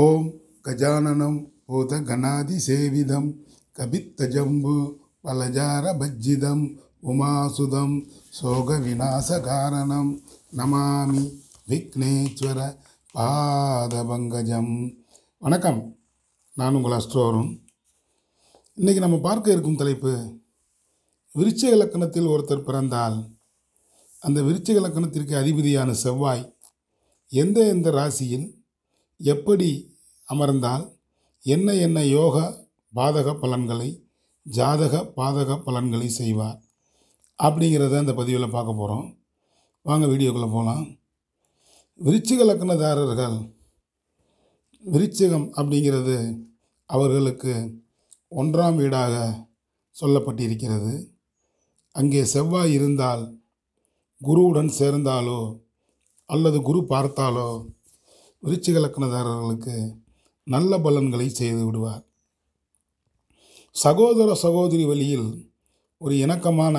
ஓம் கஜானனம் பூத கணாதி சேவிதம் கபித்தஜம்பு பலஜார பஜ்ஜிதம் உமாசுதம் சோக காரணம் நமாமி விக்னேஸ்வர பாதபங்கஜம் வணக்கம் நான் உங்கள் அஸ்ட்ரோரும் இன்றைக்கி நம்ம பார்க்க இருக்கும் தலைப்பு விருட்ச இலக்கணத்தில் ஒருத்தர் பிறந்தால் அந்த விருட்ச இலக்கணத்திற்கு அதிபதியான செவ்வாய் எந்த எந்த ராசியில் எப்படி அமர்ந்தால் என்ன என்ன யோக பாதக பலன்களை ஜாதக பாதக பலன்களை செய்வார் அப்படிங்கிறத இந்த பதிவில் பார்க்க போகிறோம் வாங்க வீடியோக்குள்ளே போகலாம் விருச்சிக லக்னதாரர்கள் விருச்சிகம் அப்படிங்கிறது அவர்களுக்கு ஒன்றாம் வீடாக சொல்லப்பட்டிருக்கிறது அங்கே செவ்வாய் இருந்தால் குருவுடன் சேர்ந்தாலோ அல்லது குரு பார்த்தாலோ விருச்சிக லக்னதாரர்களுக்கு நல்ல பலன்களை செய்து விடுவார் சகோதர சகோதரி வழியில் ஒரு இணக்கமான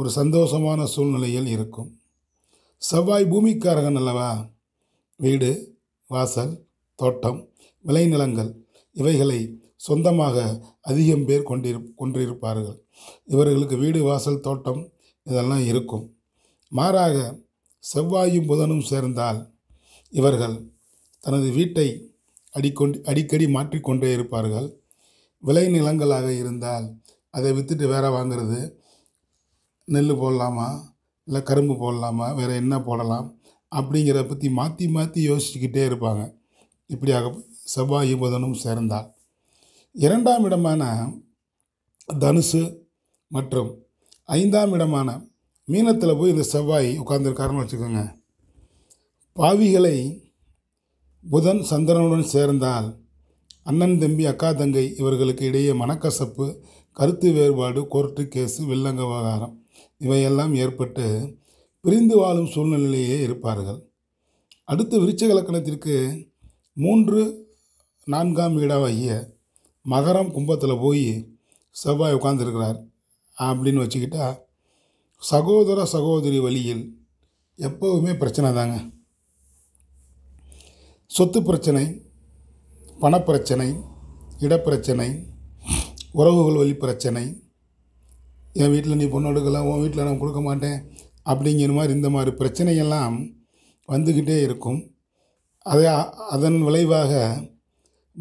ஒரு சந்தோஷமான சூழ்நிலையில் இருக்கும் செவ்வாய் பூமிக்காரகன் அல்லவா வீடு வாசல் தோட்டம் விளைநிலங்கள் இவைகளை சொந்தமாக அதிகம் பேர் கொண்டிரு கொன்றிருப்பார்கள் இவர்களுக்கு வீடு வாசல் தோட்டம் இதெல்லாம் இருக்கும் மாறாக செவ்வாயும் புதனும் சேர்ந்தால் இவர்கள் தனது வீட்டை அடிக்கொண்டு அடிக்கடி மாற்றிக்கொண்டே இருப்பார்கள் விளை நிலங்களாக இருந்தால் அதை விற்றுட்டு வேற வாங்கிறது நெல் போடலாமா இல்லை கரும்பு போடலாமா வேறு என்ன போடலாம் அப்படிங்கிறத பற்றி மாற்றி மாற்றி யோசிச்சுக்கிட்டே இருப்பாங்க இப்படியாக செவ்வாய் புதனும் சேர்ந்தால் இரண்டாம் இடமான தனுசு மற்றும் ஐந்தாம் இடமான மீனத்தில் போய் இந்த செவ்வாய் உட்காந்துருக்காருன்னு வச்சுக்கோங்க பாவிகளை புதன் சந்திரனுடன் சேர்ந்தால் அண்ணன் தம்பி அக்கா தங்கை இவர்களுக்கு இடையே மனக்கசப்பு கருத்து வேறுபாடு கோர்ட்டு கேஸு வில்லங்க விவகாரம் இவையெல்லாம் ஏற்பட்டு பிரிந்து வாழும் சூழ்நிலையிலேயே இருப்பார்கள் அடுத்து விருச்ச கலக்கணத்திற்கு மூன்று நான்காம் வீடாகிய மகரம் கும்பத்தில் போய் செவ்வாய் உட்கார்ந்துருக்கிறார் அப்படின்னு வச்சுக்கிட்டா சகோதர சகோதரி வழியில் எப்போவுமே பிரச்சனை தாங்க சொத்து பிரச்சனை பணப்பிரச்சனை இடப்பிரச்சனை உறவுகள் வழி பிரச்சனை என் வீட்டில் நீ பொண்ணு எடுக்கலாம் உன் வீட்டில் நான் கொடுக்க மாட்டேன் அப்படிங்கிற மாதிரி இந்த மாதிரி பிரச்சனையெல்லாம் வந்துக்கிட்டே இருக்கும் அதை அதன் விளைவாக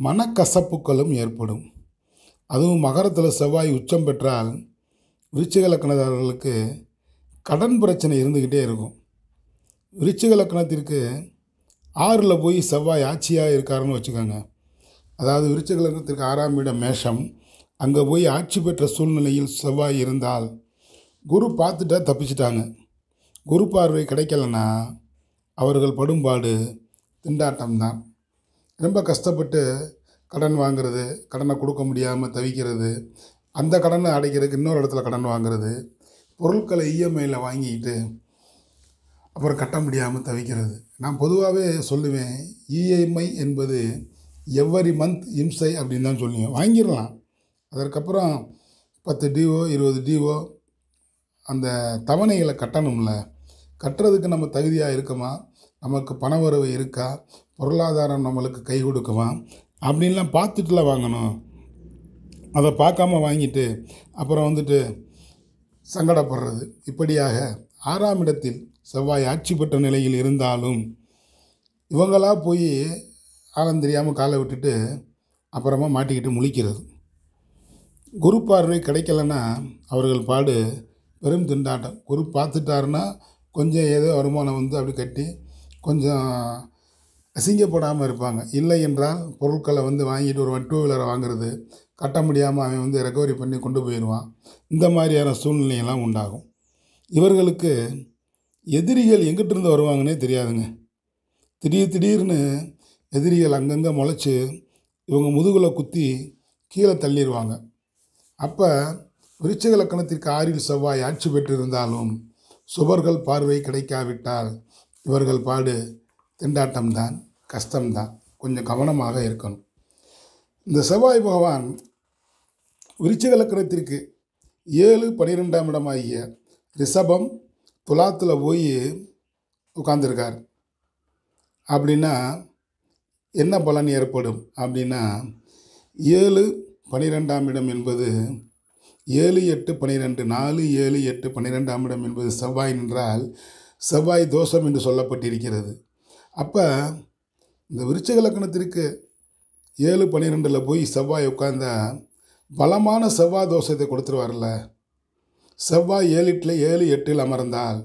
மனக்கசப்புகளும் ஏற்படும் அதுவும் மகரத்தில் செவ்வாய் உச்சம் பெற்றால் விருச்சிக லக்கணதாரர்களுக்கு கடன் பிரச்சனை இருந்துக்கிட்டே இருக்கும் விருச்சிக லக்கணத்திற்கு ஆறில் போய் செவ்வாய் ஆட்சியாக இருக்காருன்னு வச்சுக்கோங்க அதாவது விருச்சக லக்னத்திற்கு ஆறாம் இடம் மேஷம் அங்கே போய் ஆட்சி பெற்ற சூழ்நிலையில் செவ்வாய் இருந்தால் குரு பார்த்துட்டா தப்பிச்சிட்டாங்க குரு பார்வை கிடைக்கலன்னா அவர்கள் படும்பாடு திண்டாட்டம் தான் ரொம்ப கஷ்டப்பட்டு கடன் வாங்கிறது கடனை கொடுக்க முடியாமல் தவிக்கிறது அந்த கடனை அடைக்கிறதுக்கு இன்னொரு இடத்துல கடன் வாங்கிறது பொருட்களை இஎம்ஐயில் வாங்கிக்கிட்டு அப்புறம் கட்ட முடியாமல் தவிக்கிறது நான் பொதுவாகவே சொல்லுவேன் இஎம்ஐ e என்பது எவ்வரி மந்த் இம்சை அப்படின்னு தான் சொல்லுவேன் வாங்கிடலாம் அதற்கப்புறம் பத்து டிஓ இருபது டிஓ அந்த தவணைகளை கட்டணும்ல கட்டுறதுக்கு நம்ம தகுதியாக இருக்குமா நமக்கு பண வரவு இருக்கா பொருளாதாரம் நம்மளுக்கு கை கொடுக்குமா அப்படின்லாம் பார்த்துட்டுலாம் வாங்கணும் அதை பார்க்காம வாங்கிட்டு அப்புறம் வந்துட்டு சங்கடப்படுறது இப்படியாக ஆறாம் இடத்தில் செவ்வாய் ஆட்சி பெற்ற நிலையில் இருந்தாலும் இவங்களாக போய் ஆழம் தெரியாமல் காலை விட்டுட்டு அப்புறமா மாட்டிக்கிட்டு முழிக்கிறது குரு பார்வை கிடைக்கலன்னா அவர்கள் பாடு பெரும் திண்டாட்டம் குரு பார்த்துட்டாருன்னா கொஞ்சம் ஏதோ வருமானம் வந்து அப்படி கட்டி கொஞ்சம் அசிங்கப்படாமல் இருப்பாங்க இல்லை என்றால் பொருட்களை வந்து வாங்கிட்டு ஒரு டூ வீலரை வாங்குறது கட்ட முடியாமல் அவன் வந்து ரெக்கவரி பண்ணி கொண்டு போயிடுவான் இந்த மாதிரியான சூழ்நிலையெல்லாம் உண்டாகும் இவர்களுக்கு எதிரிகள் எங்கிட்டிருந்து வருவாங்கன்னே தெரியாதுங்க திடீர் திடீர்னு எதிரிகள் அங்கங்கே முளைச்சி இவங்க முதுகில் குத்தி கீழே தள்ளிடுவாங்க அப்போ விருச்சக ஆறில் செவ்வாய் ஆட்சி பெற்றிருந்தாலும் சுபர்கள் பார்வை கிடைக்காவிட்டால் இவர்கள் பாடு திண்டாட்டம்தான் கஷ்டம்தான் கொஞ்சம் கவனமாக இருக்கணும் இந்த செவ்வாய் பகவான் விருச்சகலக்கணத்திற்கு ஏழு பனிரெண்டாம் இடமாகிய ரிஷபம் துலாத்தில் போய் உட்காந்துருக்கார் அப்படின்னா என்ன பலன் ஏற்படும் அப்படின்னா ஏழு பனிரெண்டாம் இடம் என்பது ஏழு எட்டு பனிரெண்டு நாலு ஏழு எட்டு பன்னிரெண்டாம் இடம் என்பது செவ்வாய் என்றால் செவ்வாய் தோஷம் என்று சொல்லப்பட்டிருக்கிறது அப்போ இந்த விருச்சக லக்கணத்திற்கு ஏழு பன்னிரெண்டில் போய் செவ்வாய் உட்கார்ந்தா பலமான செவ்வாய் தோஷத்தை கொடுத்துருவார்ல செவ்வாய் ஏழிட்டில் ஏழு எட்டில் அமர்ந்தால்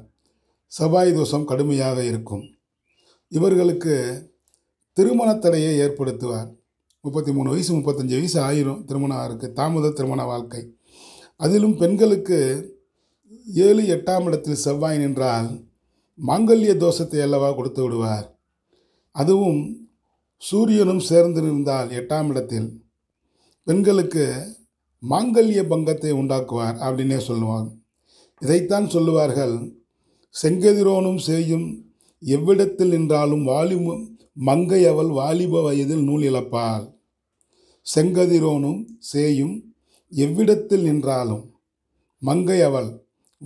செவ்வாய் தோஷம் கடுமையாக இருக்கும் இவர்களுக்கு திருமணத்தடையை ஏற்படுத்துவார் முப்பத்தி மூணு வயசு முப்பத்தஞ்சு வயசு ஆயிரும் திருமணம் இருக்குது தாமத திருமண வாழ்க்கை அதிலும் பெண்களுக்கு ஏழு எட்டாம் இடத்தில் செவ்வாய் நின்றால் மாங்கல்ய தோஷத்தை அல்லவா கொடுத்து விடுவார் அதுவும் சூரியனும் சேர்ந்து நின்றால் எட்டாம் இடத்தில் பெண்களுக்கு மாங்கல்ய பங்கத்தை உண்டாக்குவார் அப்படின்னே சொல்லுவாங்க இதைத்தான் சொல்லுவார்கள் செங்கதிரோனும் செய்யும் எவ்விடத்தில் நின்றாலும் வாலி மங்கை அவள் வாலிப வயதில் நூல் இழப்பாள் செங்கதிரோனும் சேயும் எவ்விடத்தில் நின்றாலும் மங்கை அவள்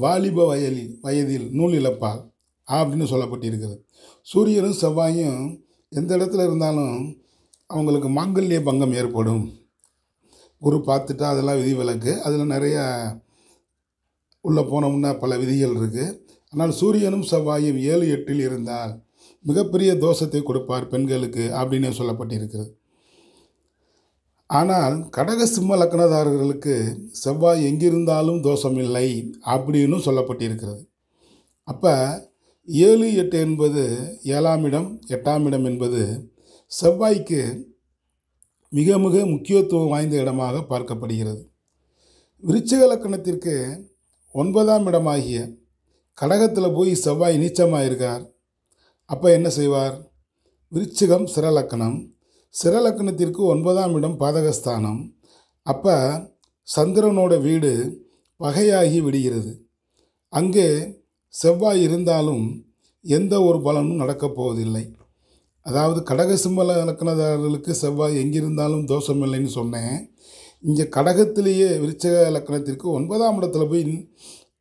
வாலிப வயலில் வயதில் நூல் இழப்பாள் அப்படின்னு சொல்லப்பட்டிருக்கிறது சூரியனும் செவ்வாயும் எந்த இடத்துல இருந்தாலும் அவங்களுக்கு மாங்கல்ய பங்கம் ஏற்படும் குரு பார்த்துட்டா அதெல்லாம் விதி விலக்கு அதில் நிறையா உள்ளே போனோம்னா பல விதிகள் இருக்குது ஆனால் சூரியனும் செவ்வாயும் ஏழு எட்டில் இருந்தால் மிகப்பெரிய தோஷத்தை கொடுப்பார் பெண்களுக்கு அப்படின்னு சொல்லப்பட்டிருக்கிறது ஆனால் கடக சிம்ம லக்னதாரர்களுக்கு செவ்வாய் எங்கிருந்தாலும் தோஷம் இல்லை அப்படின்னு சொல்லப்பட்டிருக்கிறது அப்போ ஏழு எட்டு என்பது ஏழாம் இடம் எட்டாம் இடம் என்பது செவ்வாய்க்கு மிக மிக முக்கியத்துவம் வாய்ந்த இடமாக பார்க்கப்படுகிறது விருச்சிக லக்கணத்திற்கு ஒன்பதாம் இடமாகிய கடகத்தில் போய் செவ்வாய் நீச்சமாக இருக்கார் அப்போ என்ன செய்வார் விருச்சிகம் சிரலக்கணம் சிரலக்கணத்திற்கு ஒன்பதாம் இடம் பாதகஸ்தானம் அப்போ சந்திரனோட வீடு பகையாகி விடுகிறது அங்கே செவ்வாய் இருந்தாலும் எந்த ஒரு பலனும் நடக்கப் போவதில்லை அதாவது கடக சிம்மல இலக்கணதாரர்களுக்கு செவ்வாய் எங்கிருந்தாலும் தோஷம் இல்லைன்னு சொன்னேன் இங்கே கடகத்திலேயே விருச்சக இலக்கணத்திற்கு ஒன்பதாம் இடத்துல போய்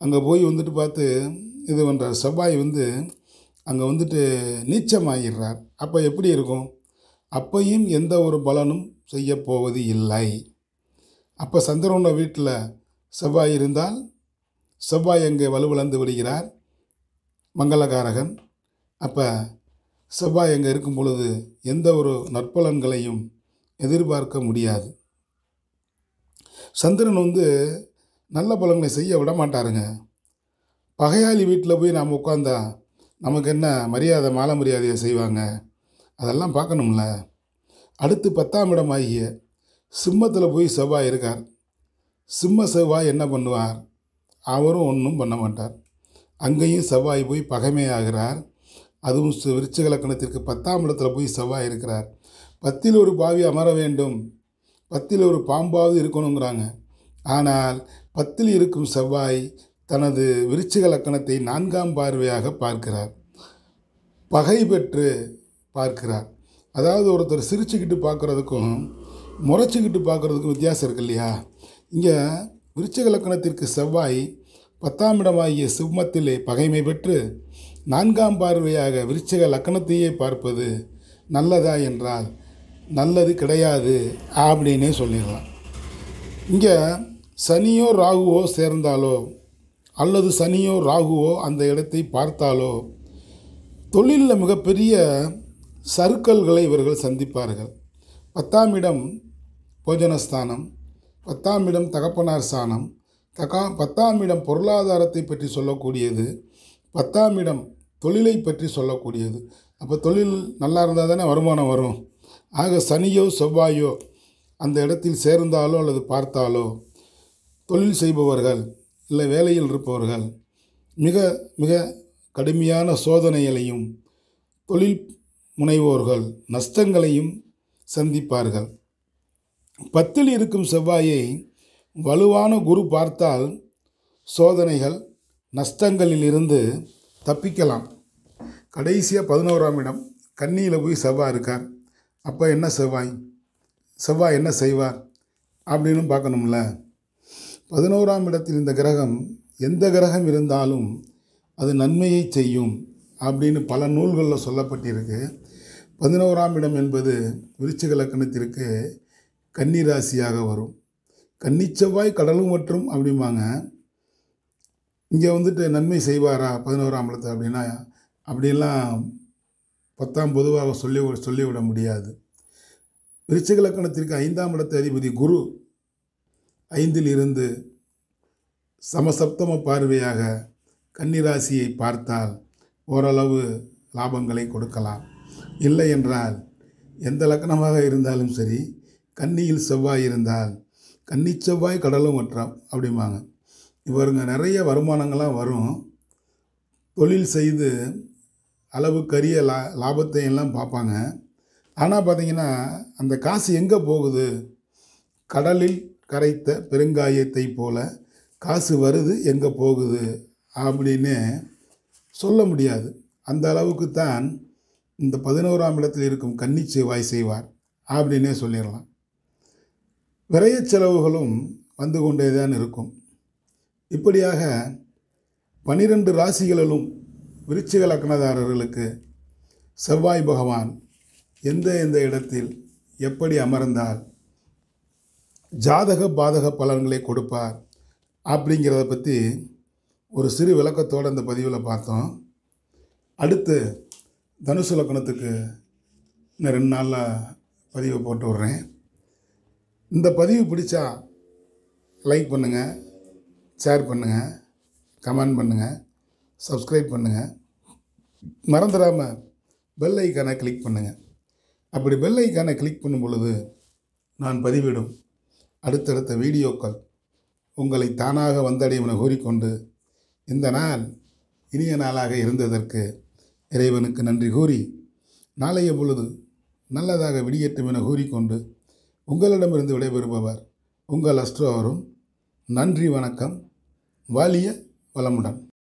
அங்கே போய் வந்துட்டு பார்த்து இது பண்ணுற செவ்வாய் வந்து அங்கே வந்துட்டு நீச்சமாகிடுறார் அப்போ எப்படி இருக்கும் அப்பையும் எந்த ஒரு பலனும் செய்யப்போவது இல்லை அப்போ சந்திரனோட வீட்டில் செவ்வாய் இருந்தால் செவ்வாய் அங்கே வலுவிழந்து விடுகிறார் மங்களகாரகன் அப்போ செவ்வாய் அங்கே இருக்கும் பொழுது எந்த ஒரு நற்பலன்களையும் எதிர்பார்க்க முடியாது சந்திரன் வந்து நல்ல பலன்களை செய்ய விட மாட்டாருங்க பகையாளி வீட்டில் போய் நாம் உட்காந்தா நமக்கு என்ன மரியாதை மாலை மரியாதையை செய்வாங்க அதெல்லாம் பார்க்கணும்ல அடுத்து பத்தாம் இடம் ஆகிய சிம்மத்தில் போய் செவ்வாய் இருக்கார் சிம்ம செவ்வாய் என்ன பண்ணுவார் அவரும் ஒன்றும் பண்ண மாட்டார் அங்கேயும் செவ்வாய் போய் பகைமையாகிறார் அதுவும் விருச்சகலக்கணத்திற்கு பத்தாம் இடத்துல போய் செவ்வாய் இருக்கிறார் பத்தில் ஒரு பாவி அமர வேண்டும் பத்தில் ஒரு பாம்பாவது இருக்கணுங்கிறாங்க ஆனால் பத்தில் இருக்கும் செவ்வாய் தனது விருச்சகலக்கணத்தை நான்காம் பார்வையாக பார்க்கிறார் பகை பெற்று பார்க்கிறார் அதாவது ஒருத்தர் சிரிச்சுக்கிட்டு பார்க்குறதுக்கும் முறைச்சிக்கிட்டு பார்க்குறதுக்கும் வித்தியாசம் இருக்கு இல்லையா இங்கே விருச்சகலக்கணத்திற்கு செவ்வாய் பத்தாம் இடமாகிய சிம்மத்திலே பகைமை பெற்று நான்காம் பார்வையாக விருச்சக லக்கணத்தையே பார்ப்பது நல்லதா என்றால் நல்லது கிடையாது அப்படின்னே சொல்லிடலாம் இங்கே சனியோ ராகுவோ சேர்ந்தாலோ அல்லது சனியோ ராகுவோ அந்த இடத்தை பார்த்தாலோ தொழிலில் மிகப்பெரிய சருக்கல்களை இவர்கள் சந்திப்பார்கள் பத்தாம் இடம் போஜனஸ்தானம் பத்தாம் இடம் தகப்பனார் ஸ்தானம் தகா பத்தாம் இடம் பொருளாதாரத்தை பற்றி சொல்லக்கூடியது பத்தாம் இடம் தொழிலை பற்றி சொல்லக்கூடியது அப்போ தொழில் நல்லா இருந்தால் தானே வருமானம் வரும் ஆக சனியோ செவ்வாயோ அந்த இடத்தில் சேர்ந்தாலோ அல்லது பார்த்தாலோ தொழில் செய்பவர்கள் இல்லை வேலையில் இருப்பவர்கள் மிக மிக கடுமையான சோதனைகளையும் தொழில் முனைவோர்கள் நஷ்டங்களையும் சந்திப்பார்கள் பத்தில் இருக்கும் செவ்வாயை வலுவான குரு பார்த்தால் சோதனைகள் நஷ்டங்களில் இருந்து தப்பிக்கலாம் கடைசியாக பதினோராம் இடம் கண்ணியில் போய் செவ்வாய் இருக்கார் அப்போ என்ன செவ்வாய் செவ்வாய் என்ன செய்வார் அப்படின்னு பார்க்கணும்ல பதினோராம் இடத்தில் இந்த கிரகம் எந்த கிரகம் இருந்தாலும் அது நன்மையை செய்யும் அப்படின்னு பல நூல்களில் சொல்லப்பட்டிருக்கு பதினோராம் இடம் என்பது விருச்சிக லக்கணத்திற்கு கன்னிராசியாக வரும் கன்னிச்செவ்வாய் கடலும் மற்றும் அப்படிம்பாங்க இங்கே வந்துட்டு நன்மை செய்வாரா பதினோராம் இடத்து அப்படின்னா அப்படியெல்லாம் பத்தாம் பொதுவாக சொல்லி சொல்லிவிட முடியாது விருச்சகலக்கணத்திற்கு லக்கணத்திற்கு ஐந்தாம் இடத்து அதிபதி குரு ஐந்தில் இருந்து சமசப்தம பார்வையாக கன்னிராசியை பார்த்தால் ஓரளவு லாபங்களை கொடுக்கலாம் இல்லை என்றால் எந்த லக்கணமாக இருந்தாலும் சரி கன்னியில் செவ்வாய் இருந்தால் கன்னி செவ்வாய் கடலும் வற்றம் அப்படிம்பாங்க இவருங்க நிறைய வருமானங்கள்லாம் வரும் தொழில் செய்து அளவுக்கரிய லா லாபத்தை எல்லாம் பார்ப்பாங்க ஆனால் பார்த்திங்கன்னா அந்த காசு எங்கே போகுது கடலில் கரைத்த பெருங்காயத்தை போல் காசு வருது எங்கே போகுது அப்படின்னு சொல்ல முடியாது அந்த அளவுக்கு தான் இந்த பதினோராம் இடத்தில் இருக்கும் கன்னி செவ்வாய் செய்வார் அப்படின்னே சொல்லிடலாம் விரைய செலவுகளும் வந்து கொண்டே தான் இருக்கும் இப்படியாக பனிரெண்டு ராசிகளிலும் விருச்சிக லக்னதாரர்களுக்கு செவ்வாய் பகவான் எந்த எந்த இடத்தில் எப்படி அமர்ந்தால் ஜாதக பாதக பலன்களை கொடுப்பார் அப்படிங்கிறத பற்றி ஒரு சிறு விளக்கத்தோடு அந்த பதிவில் பார்த்தோம் அடுத்து தனுசு லக்கணத்துக்கு இன்னும் ரெண்டு நாளில் பதிவை போட்டு விட்றேன் இந்த பதிவு பிடிச்சா லைக் பண்ணுங்கள் ஷேர் பண்ணுங்கள் கமெண்ட் பண்ணுங்கள் சப்ஸ்கிரைப் பண்ணுங்கள் மறந்துடாமல் பெல் ஐக்கானை கிளிக் பண்ணுங்கள் அப்படி பெல் ஐக்கானை கிளிக் பண்ணும் பொழுது நான் பதிவிடும் அடுத்தடுத்த வீடியோக்கள் உங்களை தானாக வந்தடையும் கூறிக்கொண்டு இந்த நாள் இனிய நாளாக இருந்ததற்கு இறைவனுக்கு நன்றி கூறி நாளைய பொழுது நல்லதாக விடியட்டும் என கூறிக்கொண்டு உங்களிடமிருந்து விடைபெறுபவர் உங்கள் அஸ்ட்ரோ நன்றி வணக்கம் வாலிய வளமுடன்